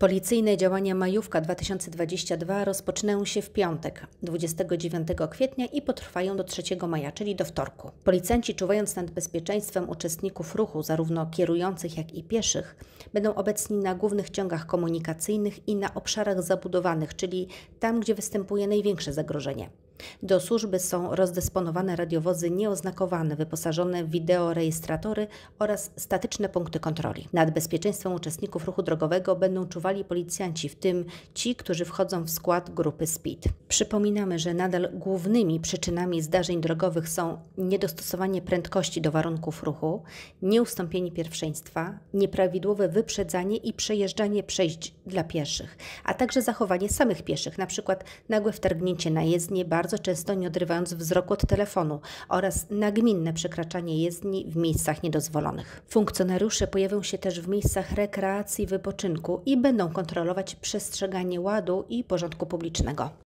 Policyjne działania Majówka 2022 rozpoczynają się w piątek, 29 kwietnia i potrwają do 3 maja, czyli do wtorku. Policjanci, czuwając nad bezpieczeństwem uczestników ruchu, zarówno kierujących, jak i pieszych, będą obecni na głównych ciągach komunikacyjnych i na obszarach zabudowanych, czyli tam, gdzie występuje największe zagrożenie. Do służby są rozdysponowane radiowozy nieoznakowane, wyposażone w wideorejestratory oraz statyczne punkty kontroli. Nad bezpieczeństwem uczestników ruchu drogowego będą czuwali policjanci, w tym ci, którzy wchodzą w skład grupy SPID. Przypominamy, że nadal głównymi przyczynami zdarzeń drogowych są niedostosowanie prędkości do warunków ruchu, nieustąpienie pierwszeństwa, nieprawidłowe wyprzedzanie i przejeżdżanie przejść dla pieszych, a także zachowanie samych pieszych, np. nagłe wtargnięcie na jezdnię, bardzo bardzo często nie odrywając wzroku od telefonu oraz nagminne przekraczanie jezdni w miejscach niedozwolonych. Funkcjonariusze pojawią się też w miejscach rekreacji, i wypoczynku i będą kontrolować przestrzeganie ładu i porządku publicznego.